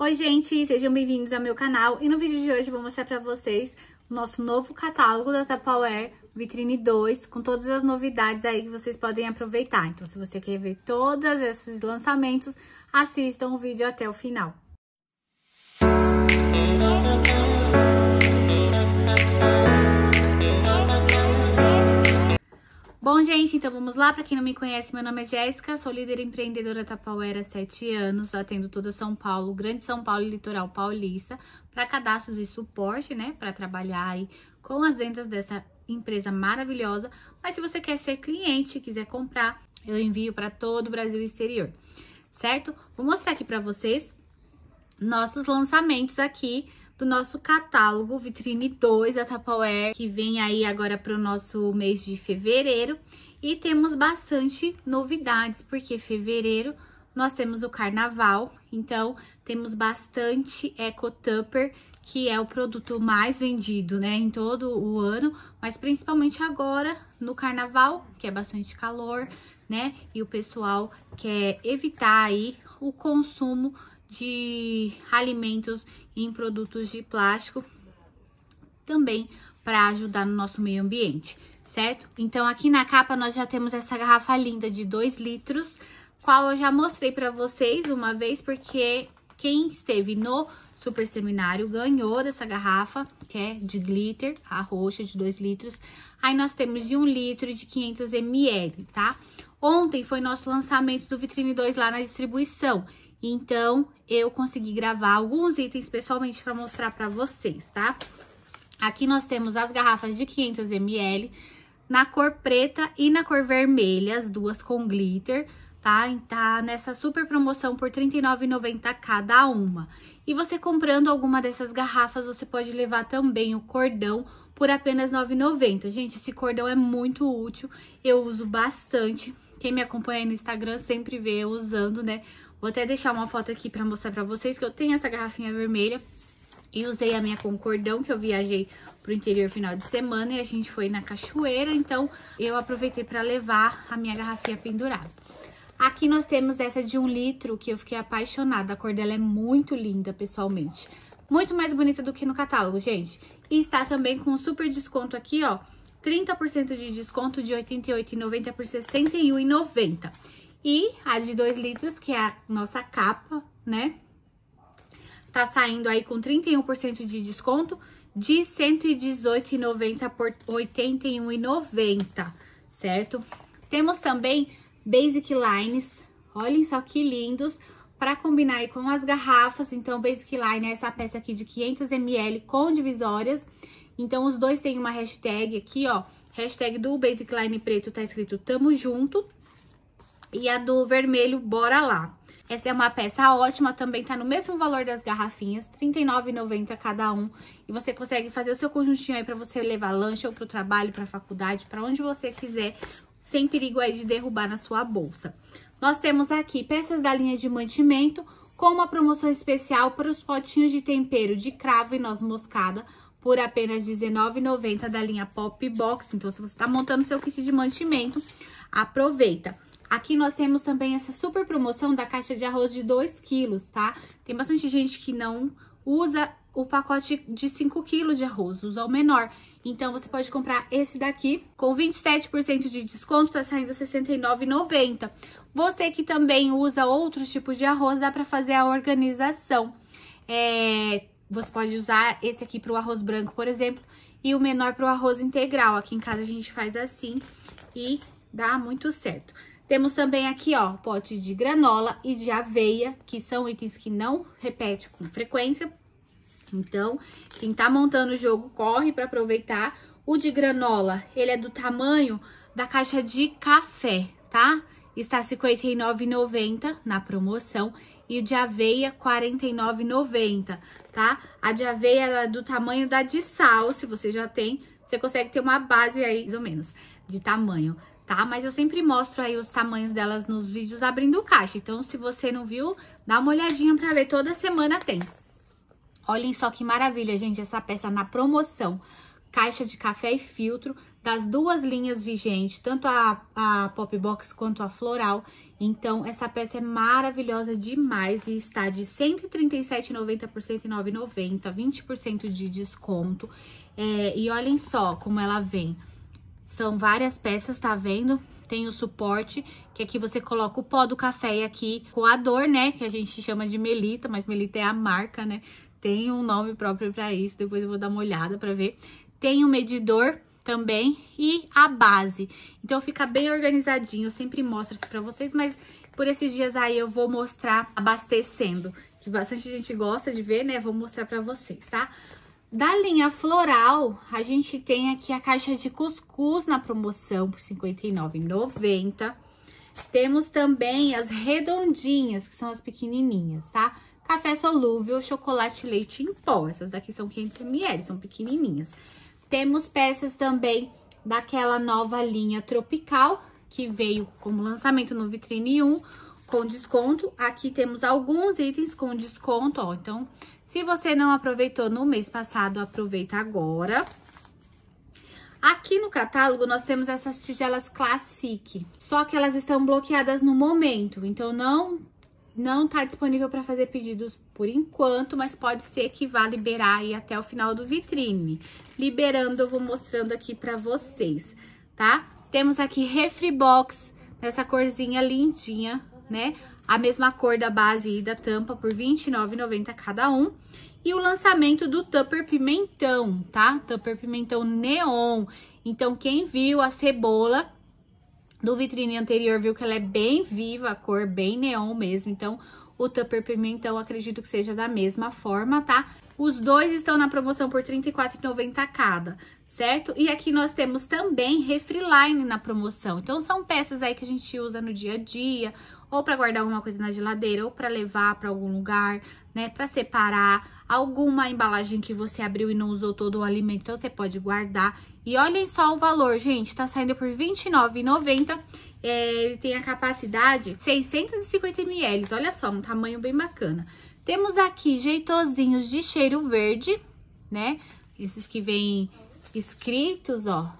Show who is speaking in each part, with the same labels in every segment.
Speaker 1: Oi gente, sejam bem-vindos ao meu canal e no vídeo de hoje vou mostrar pra vocês o nosso novo catálogo da Tupperware Vitrine 2, com todas as novidades aí que vocês podem aproveitar. Então se você quer ver todos esses lançamentos, assistam o vídeo até o final. Bom, gente, então vamos lá. Para quem não me conhece, meu nome é Jéssica, sou líder empreendedora Tapauera há sete anos, atendo toda São Paulo, Grande São Paulo e Litoral Paulista, para cadastros e suporte, né, para trabalhar aí com as vendas dessa empresa maravilhosa. Mas se você quer ser cliente, quiser comprar, eu envio para todo o Brasil e exterior, certo? Vou mostrar aqui para vocês nossos lançamentos aqui do nosso catálogo Vitrine 2 da Tupperware, que vem aí agora para o nosso mês de fevereiro. E temos bastante novidades, porque fevereiro nós temos o carnaval, então temos bastante Eco Tupper, que é o produto mais vendido, né, em todo o ano, mas principalmente agora no carnaval, que é bastante calor, né, e o pessoal quer evitar aí o consumo de alimentos em produtos de plástico, também para ajudar no nosso meio ambiente, certo? Então, aqui na capa nós já temos essa garrafa linda de 2 litros, qual eu já mostrei para vocês uma vez, porque quem esteve no super seminário ganhou dessa garrafa, que é de glitter, a roxa de 2 litros. Aí nós temos de 1 um litro e de 500 ml, tá? Ontem foi nosso lançamento do Vitrine 2 lá na distribuição. Então, eu consegui gravar alguns itens pessoalmente para mostrar para vocês, tá? Aqui nós temos as garrafas de 500 ml na cor preta e na cor vermelha, as duas com glitter, tá? Tá nessa super promoção por R$ 39,90 cada uma. E você comprando alguma dessas garrafas, você pode levar também o cordão por apenas R$ 9,90. Gente, esse cordão é muito útil, eu uso bastante. Quem me acompanha no Instagram sempre vê eu usando, né? Vou até deixar uma foto aqui pra mostrar pra vocês que eu tenho essa garrafinha vermelha. E usei a minha com cordão, que eu viajei pro interior final de semana e a gente foi na cachoeira. Então, eu aproveitei pra levar a minha garrafinha pendurada. Aqui nós temos essa de um litro, que eu fiquei apaixonada. A cor dela é muito linda, pessoalmente. Muito mais bonita do que no catálogo, gente. E está também com um super desconto aqui, ó. 30% de desconto de R$ 88,90 por R$ 61,90. E a de 2 litros, que é a nossa capa, né? Tá saindo aí com 31% de desconto de 118,90 por 81,90, certo? Temos também basic lines, olhem só que lindos, para combinar aí com as garrafas. Então, basic line é essa peça aqui de 500 ml com divisórias. Então, os dois têm uma hashtag aqui, ó. Hashtag do basic line preto tá escrito tamo junto. E a do vermelho, bora lá. Essa é uma peça ótima, também tá no mesmo valor das garrafinhas, R$39,90 cada um. E você consegue fazer o seu conjuntinho aí pra você levar lanche ou pro trabalho, pra faculdade, pra onde você quiser, sem perigo aí de derrubar na sua bolsa. Nós temos aqui peças da linha de mantimento, com uma promoção especial para os potinhos de tempero de cravo e noz moscada, por apenas R$19,90 da linha Pop Box. Então, se você tá montando seu kit de mantimento, aproveita. Aqui nós temos também essa super promoção da caixa de arroz de 2 quilos, tá? Tem bastante gente que não usa o pacote de 5 quilos de arroz, usa o menor. Então, você pode comprar esse daqui com 27% de desconto, tá saindo R$ 69,90. Você que também usa outros tipos de arroz, dá para fazer a organização. É, você pode usar esse aqui para o arroz branco, por exemplo, e o menor para o arroz integral. Aqui em casa a gente faz assim e dá muito certo. Temos também aqui, ó, pote de granola e de aveia, que são itens que não repete com frequência. Então, quem tá montando o jogo, corre para aproveitar. O de granola, ele é do tamanho da caixa de café, tá? Está R$ 59,90 na promoção e o de aveia R$ 49,90, tá? A de aveia é do tamanho da de sal, se você já tem, você consegue ter uma base aí, mais ou menos, de tamanho tá? Mas eu sempre mostro aí os tamanhos delas nos vídeos abrindo caixa. Então, se você não viu, dá uma olhadinha pra ver. Toda semana tem. Olhem só que maravilha, gente, essa peça na promoção. Caixa de café e filtro das duas linhas vigentes, tanto a, a Pop Box quanto a Floral. Então, essa peça é maravilhosa demais e está de R$ 137,90 por R$ 109,90, 20% de desconto. É, e olhem só como ela vem são várias peças, tá vendo? Tem o suporte, que aqui você coloca o pó do café e aqui coador, né? Que a gente chama de melita, mas melita é a marca, né? Tem um nome próprio para isso, depois eu vou dar uma olhada para ver. Tem o medidor também e a base. Então fica bem organizadinho, eu sempre mostro aqui para vocês, mas por esses dias aí eu vou mostrar abastecendo, que bastante gente gosta de ver, né? Vou mostrar para vocês, tá? Da linha floral, a gente tem aqui a caixa de cuscuz na promoção por R$ 59,90. Temos também as redondinhas, que são as pequenininhas, tá? Café solúvel, chocolate leite em pó. Essas daqui são 500ml, são pequenininhas. Temos peças também daquela nova linha tropical, que veio como lançamento no Vitrine 1, com desconto. Aqui temos alguns itens com desconto, ó. Então, se você não aproveitou no mês passado, aproveita agora. Aqui no catálogo, nós temos essas tigelas Classic, só que elas estão bloqueadas no momento, então não não tá disponível para fazer pedidos por enquanto, mas pode ser que vá liberar aí até o final do vitrine. Liberando, eu vou mostrando aqui para vocês, tá? Temos aqui refri box, nessa corzinha lindinha, né? A mesma cor da base e da tampa por R$29,90 cada um. E o lançamento do Tupper Pimentão, tá? Tupper Pimentão Neon. Então, quem viu a cebola do vitrine anterior viu que ela é bem viva, a cor bem neon mesmo. Então, o Tupper Pimentão, acredito que seja da mesma forma, tá? Os dois estão na promoção por R$34,90 34,90 cada, certo? E aqui nós temos também Refriline na promoção. Então, são peças aí que a gente usa no dia a dia, ou para guardar alguma coisa na geladeira, ou para levar para algum lugar, né, para separar alguma embalagem que você abriu e não usou todo o alimento, então você pode guardar. E olhem só o valor, gente, tá saindo por R$29,90. É, ele tem a capacidade 650 ml, olha só, um tamanho bem bacana. Temos aqui jeitosinhos de cheiro verde, né? Esses que vêm escritos, ó.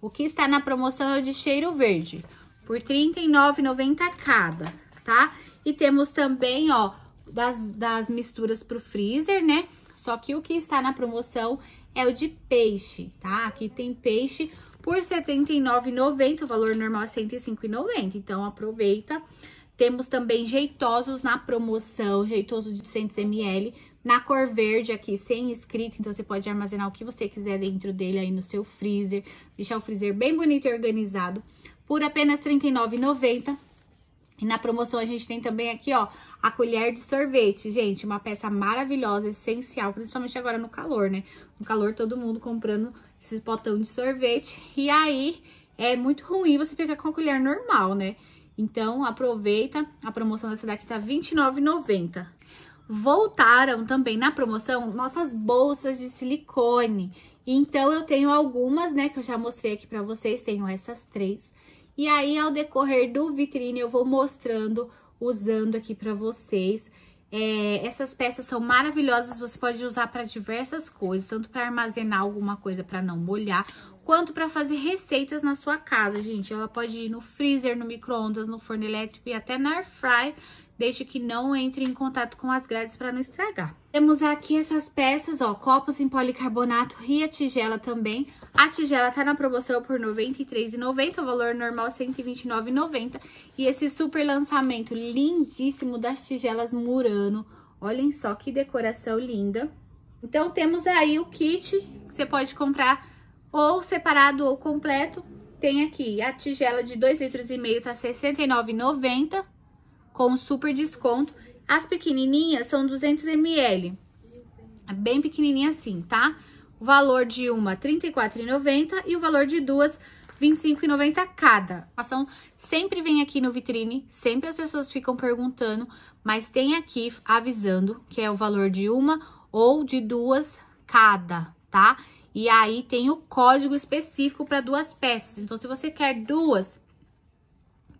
Speaker 1: O que está na promoção é o de cheiro verde por R$ 39,90 cada, tá? E temos também, ó, das, das misturas pro freezer, né? Só que o que está na promoção é o de peixe, tá? Aqui tem peixe por R$ 79,90, o valor normal é R$ 105,90, então aproveita. Temos também jeitosos na promoção, jeitoso de 200ml, na cor verde aqui, sem escrito, então você pode armazenar o que você quiser dentro dele aí no seu freezer, deixar o freezer bem bonito e organizado por apenas R$ 39,90. E na promoção a gente tem também aqui, ó, a colher de sorvete. Gente, uma peça maravilhosa, essencial, principalmente agora no calor, né? No calor todo mundo comprando esses potão de sorvete. E aí, é muito ruim você pegar com a colher normal, né? Então, aproveita. A promoção dessa daqui tá R$29,90. Voltaram também na promoção nossas bolsas de silicone. Então, eu tenho algumas, né, que eu já mostrei aqui pra vocês. Tenho essas três. E aí, ao decorrer do vitrine, eu vou mostrando, usando aqui para vocês. É, essas peças são maravilhosas, você pode usar para diversas coisas, tanto para armazenar alguma coisa para não molhar, quanto para fazer receitas na sua casa, gente. Ela pode ir no freezer, no micro-ondas, no forno elétrico e até na air fryer, desde que não entre em contato com as grades para não estragar. Temos aqui essas peças, ó, copos em policarbonato e a tigela também. A tigela tá na promoção por R$ 93,90, o valor normal R$ 129,90. E esse super lançamento lindíssimo das tigelas Murano. Olhem só que decoração linda. Então, temos aí o kit que você pode comprar ou separado ou completo. Tem aqui a tigela de 2,5 litros, tá R$ 69,90 com super desconto. As pequenininhas são 200 ml, é bem pequenininha assim, tá? O valor de uma, R$ 34,90 e o valor de duas, R$ 25,90 cada. ação sempre vem aqui no vitrine, sempre as pessoas ficam perguntando, mas tem aqui avisando que é o valor de uma ou de duas cada, tá? E aí tem o código específico para duas peças. Então, se você quer duas,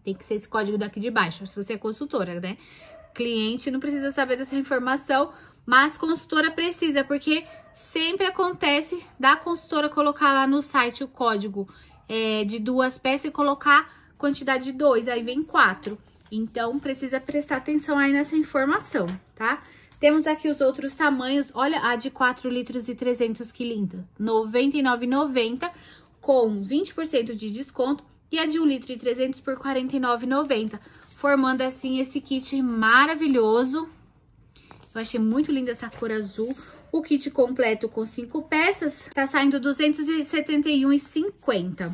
Speaker 1: tem que ser esse código daqui de baixo, se você é consultora, né? Cliente não precisa saber dessa informação, mas consultora precisa, porque sempre acontece da consultora colocar lá no site o código é, de duas peças e colocar quantidade de dois, aí vem quatro. Então, precisa prestar atenção aí nessa informação, tá? Temos aqui os outros tamanhos. Olha a de 4 litros e 300, que linda. R$ 99,90 com 20% de desconto e a de 1 litro e 300 por R$ 49,90, formando assim esse kit maravilhoso. Eu achei muito linda essa cor azul. O kit completo com cinco peças tá saindo R$ 271,50.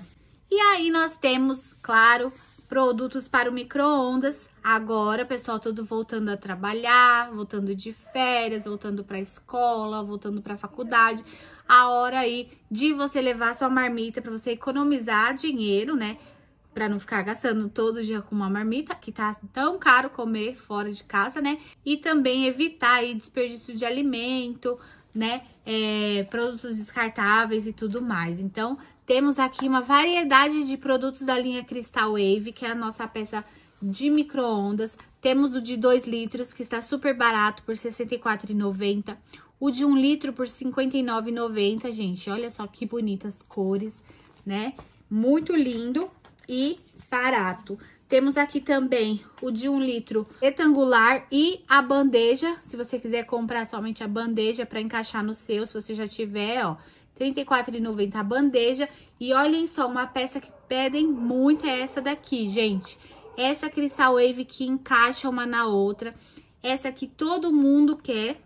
Speaker 1: E aí nós temos, claro, produtos para o micro-ondas. Agora, pessoal, todo voltando a trabalhar, voltando de férias, voltando para a escola, voltando para a faculdade. A hora aí de você levar sua marmita para você economizar dinheiro, né? Para não ficar gastando todo dia com uma marmita, que tá tão caro comer fora de casa, né? E também evitar aí desperdício de alimento, né? É, produtos descartáveis e tudo mais. Então, temos aqui uma variedade de produtos da linha Crystal Wave, que é a nossa peça de micro-ondas. Temos o de 2 litros, que está super barato, por R$ 64,90. O de 1 um litro por R$ 59,90, gente. Olha só que bonitas cores, né? Muito lindo e barato. Temos aqui também o de 1 um litro retangular e a bandeja. Se você quiser comprar somente a bandeja para encaixar no seu, se você já tiver, ó, 34,90 a bandeja. E olhem só, uma peça que pedem muito é essa daqui, gente. Essa Crystal Wave que encaixa uma na outra. Essa que todo mundo quer.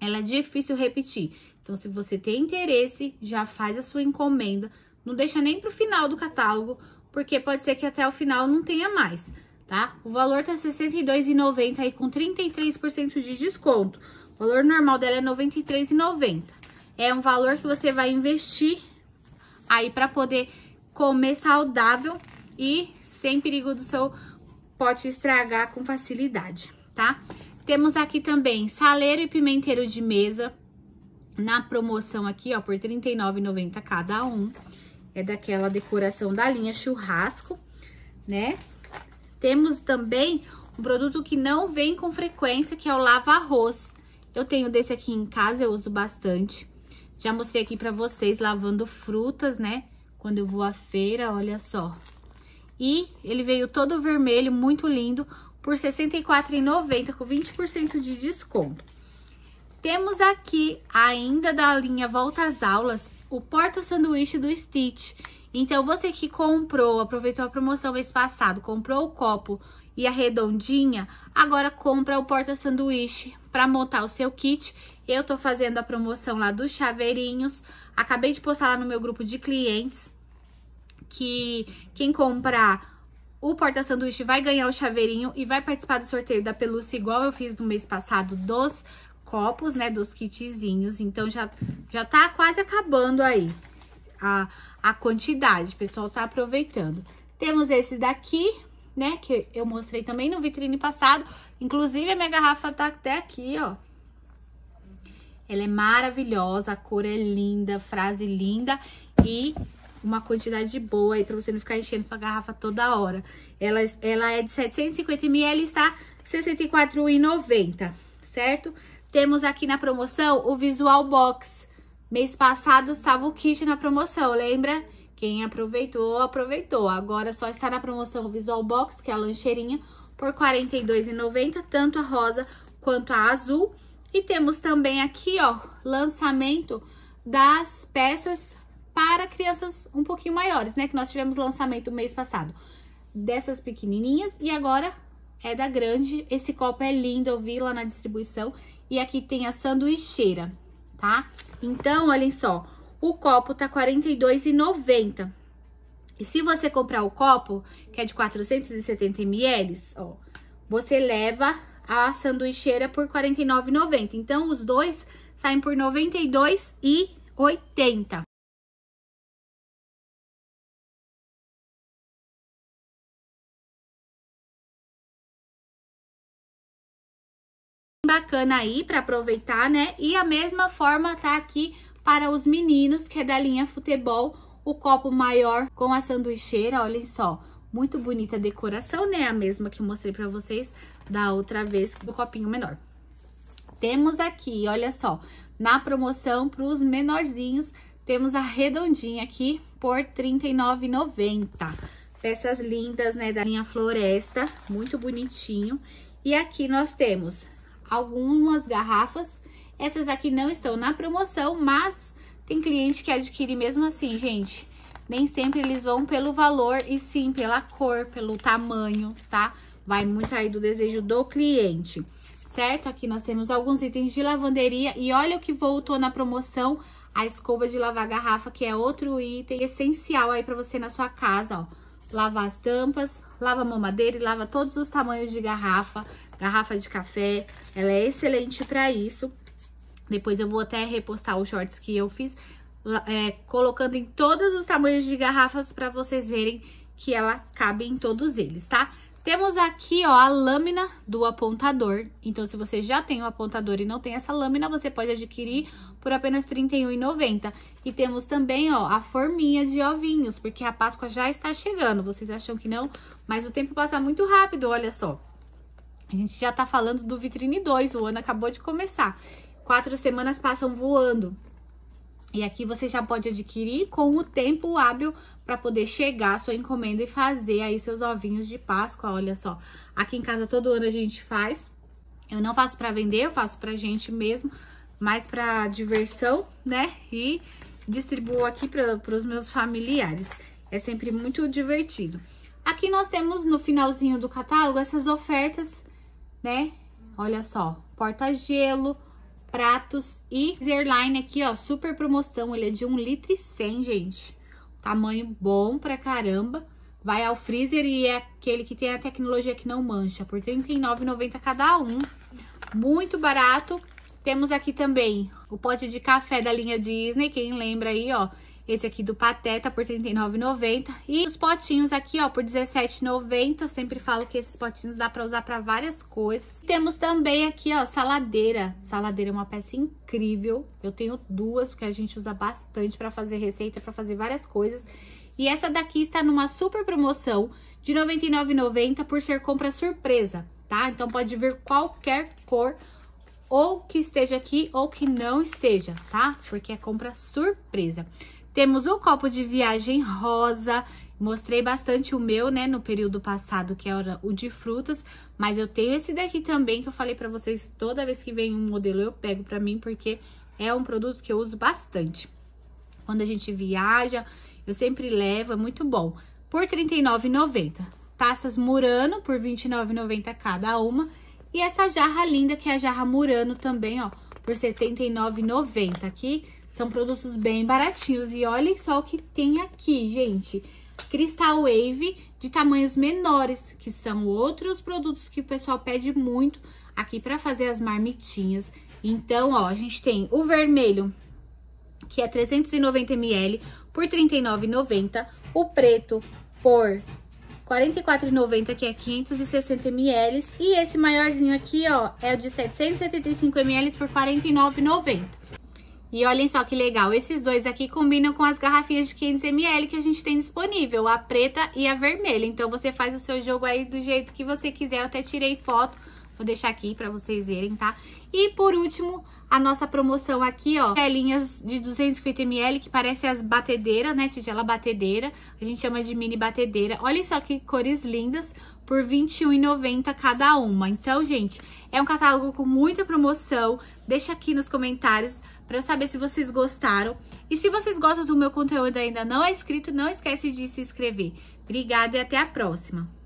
Speaker 1: Ela é difícil repetir. Então, se você tem interesse, já faz a sua encomenda. Não deixa nem pro final do catálogo, porque pode ser que até o final não tenha mais, tá? O valor tá R$ 62,90 aí com 33% de desconto. O valor normal dela é R$ 93,90. É um valor que você vai investir aí para poder comer saudável e sem perigo do seu pote estragar com facilidade, tá? Temos aqui também saleiro e pimenteiro de mesa na promoção aqui, ó, por R$39,90 39,90 cada um. É daquela decoração da linha churrasco, né? Temos também um produto que não vem com frequência, que é o lava-arroz. Eu tenho desse aqui em casa, eu uso bastante. Já mostrei aqui pra vocês lavando frutas, né? Quando eu vou à feira, olha só. E ele veio todo vermelho, muito lindo, por R$ 64,90, com 20% de desconto. Temos aqui, ainda da linha Volta às Aulas, o porta-sanduíche do Stitch. Então, você que comprou, aproveitou a promoção mês passado, comprou o copo e a redondinha, agora compra o porta-sanduíche para montar o seu kit eu tô fazendo a promoção lá dos chaveirinhos. Acabei de postar lá no meu grupo de clientes que quem comprar o porta-sanduíche vai ganhar o chaveirinho e vai participar do sorteio da pelúcia igual eu fiz no mês passado dos copos, né, dos kitzinhos. Então, já, já tá quase acabando aí a, a quantidade, o pessoal tá aproveitando. Temos esse daqui, né, que eu mostrei também no vitrine passado. Inclusive, a minha garrafa tá até aqui, ó, ela é maravilhosa, a cor é linda, frase linda e uma quantidade boa aí pra você não ficar enchendo sua garrafa toda hora. Ela, ela é de 750ml e está 64,90, certo? Temos aqui na promoção o Visual Box. Mês passado estava o kit na promoção, lembra? Quem aproveitou, aproveitou. Agora só está na promoção o Visual Box, que é a lancheirinha, por 42,90, tanto a rosa quanto a azul. E temos também aqui, ó, lançamento das peças para crianças um pouquinho maiores, né? Que nós tivemos lançamento mês passado dessas pequenininhas e agora é da grande. Esse copo é lindo, eu vi lá na distribuição. E aqui tem a sanduicheira, tá? Então, olhem só, o copo tá R$ 42,90. E se você comprar o copo, que é de 470 ml, ó, você leva a sanduicheira por R$ 49,90. Então, os dois saem por R$ 92,80. bacana aí para aproveitar, né? E a mesma forma tá aqui para os meninos, que é da linha futebol, o copo maior com a sanduicheira, olhem só. Muito bonita a decoração, né? A mesma que eu mostrei pra vocês da outra vez, do copinho menor. Temos aqui, olha só, na promoção pros menorzinhos, temos a redondinha aqui por R$39,90. Peças lindas, né, da linha Floresta, muito bonitinho. E aqui nós temos algumas garrafas. Essas aqui não estão na promoção, mas tem cliente que adquire mesmo assim, gente nem sempre eles vão pelo valor e sim pela cor, pelo tamanho, tá? Vai muito aí do desejo do cliente, certo? Aqui nós temos alguns itens de lavanderia e olha o que voltou na promoção, a escova de lavar garrafa, que é outro item essencial aí para você na sua casa, ó. Lava as tampas, lava mamadeira e lava todos os tamanhos de garrafa, garrafa de café, ela é excelente para isso. Depois eu vou até repostar os shorts que eu fiz é, colocando em todos os tamanhos de garrafas para vocês verem que ela cabe em todos eles, tá? Temos aqui, ó, a lâmina do apontador. Então, se você já tem o apontador e não tem essa lâmina, você pode adquirir por apenas R$ 31,90. E temos também, ó, a forminha de ovinhos, porque a Páscoa já está chegando. Vocês acham que não? Mas o tempo passa muito rápido, olha só. A gente já tá falando do Vitrine 2, o ano acabou de começar. Quatro semanas passam voando. E aqui você já pode adquirir com o tempo hábil para poder chegar a sua encomenda e fazer aí seus ovinhos de Páscoa. Olha só, aqui em casa todo ano a gente faz. Eu não faço para vender, eu faço pra gente mesmo, mais para diversão, né? E distribuo aqui para os meus familiares. É sempre muito divertido. Aqui nós temos no finalzinho do catálogo essas ofertas, né? Olha só, porta-gelo, pratos e Zerline aqui, ó, super promoção. Ele é de 1 litro e 100, gente. Tamanho bom pra caramba. Vai ao freezer e é aquele que tem a tecnologia que não mancha, por R$ 39,90 cada um. Muito barato. Temos aqui também o pote de café da linha Disney, quem lembra aí, ó, esse aqui do Pateta por R$39,90. E os potinhos aqui, ó, por R$17,90. Eu sempre falo que esses potinhos dá pra usar pra várias coisas. E temos também aqui, ó, saladeira. Saladeira é uma peça incrível. Eu tenho duas, porque a gente usa bastante pra fazer receita, pra fazer várias coisas. E essa daqui está numa super promoção de R$ 99,90 por ser compra surpresa, tá? Então, pode vir qualquer cor, ou que esteja aqui, ou que não esteja, tá? Porque é compra surpresa. Temos o copo de viagem rosa, Mostrei bastante o meu, né, no período passado, que era o de frutas, mas eu tenho esse daqui também que eu falei pra vocês, toda vez que vem um modelo eu pego pra mim, porque é um produto que eu uso bastante. Quando a gente viaja, eu sempre levo, é muito bom. Por R$39,90. Taças Murano, por R$29,90 cada uma. E essa jarra linda, que é a jarra Murano também, ó, por R$79,90 aqui são produtos bem baratinhos. E olhem só o que tem aqui, gente. Crystal Wave de tamanhos menores, que são outros produtos que o pessoal pede muito aqui para fazer as marmitinhas. Então, ó, a gente tem o vermelho, que é 390 ml por R$ 39,90. O preto por R$ 44,90, que é 560 ml. E esse maiorzinho aqui, ó, é o de 775 ml por R$ 49,90. E olhem só que legal, esses dois aqui combinam com as garrafinhas de 500ml que a gente tem disponível, a preta e a vermelha. Então, você faz o seu jogo aí do jeito que você quiser. Eu até tirei foto, vou deixar aqui pra vocês verem, tá? E por último, a nossa promoção aqui, ó, telinhas de 250ml que parecem as batedeiras, né, tigela batedeira. A gente chama de mini batedeira. Olhem só que cores lindas, por R$ 21,90 cada uma. Então, gente, é um catálogo com muita promoção. Deixa aqui nos comentários para eu saber se vocês gostaram. E se vocês gostam do meu conteúdo e ainda não é inscrito, não esquece de se inscrever. Obrigada e até a próxima!